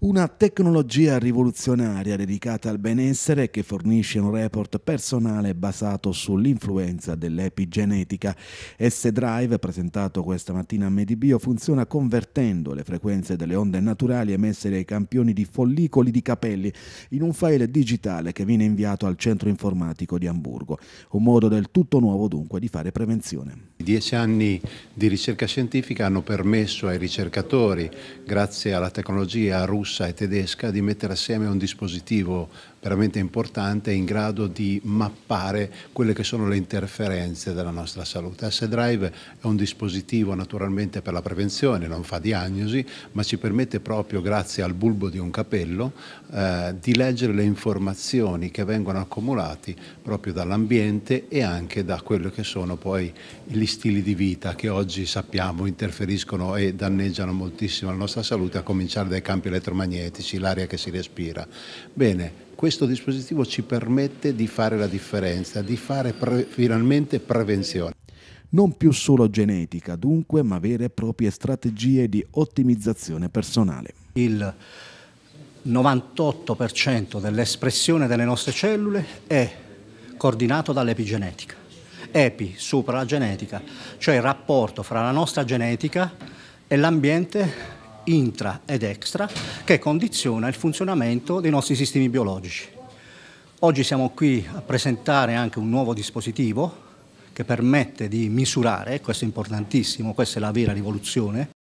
una tecnologia rivoluzionaria dedicata al benessere che fornisce un report personale basato sull'influenza dell'epigenetica. S-Drive, presentato questa mattina a Medibio, funziona convertendo le frequenze delle onde naturali emesse dai campioni di follicoli di capelli in un file digitale che viene inviato al centro informatico di Hamburgo. Un modo del tutto nuovo dunque di fare prevenzione. Dieci anni di ricerca scientifica hanno permesso ai ricercatori, grazie alla tecnologia russa, russa e tedesca di mettere assieme un dispositivo veramente importante in grado di mappare quelle che sono le interferenze della nostra salute. S-Drive è un dispositivo naturalmente per la prevenzione, non fa diagnosi, ma ci permette proprio grazie al bulbo di un capello eh, di leggere le informazioni che vengono accumulate proprio dall'ambiente e anche da quelli che sono poi gli stili di vita che oggi sappiamo interferiscono e danneggiano moltissimo la nostra salute, a cominciare dai campi elettromagnetici elettromagnetici, l'aria che si respira. Bene, questo dispositivo ci permette di fare la differenza, di fare pre- finalmente prevenzione. Non più solo genetica, dunque, ma vere e proprie strategie di ottimizzazione personale. Il 98% dell'espressione delle nostre cellule è coordinato dall'epigenetica. Epi supra la genetica, cioè il rapporto fra la nostra genetica e l'ambiente intra ed extra, che condiziona il funzionamento dei nostri sistemi biologici. Oggi siamo qui a presentare anche un nuovo dispositivo che permette di misurare, questo è importantissimo, questa è la vera rivoluzione,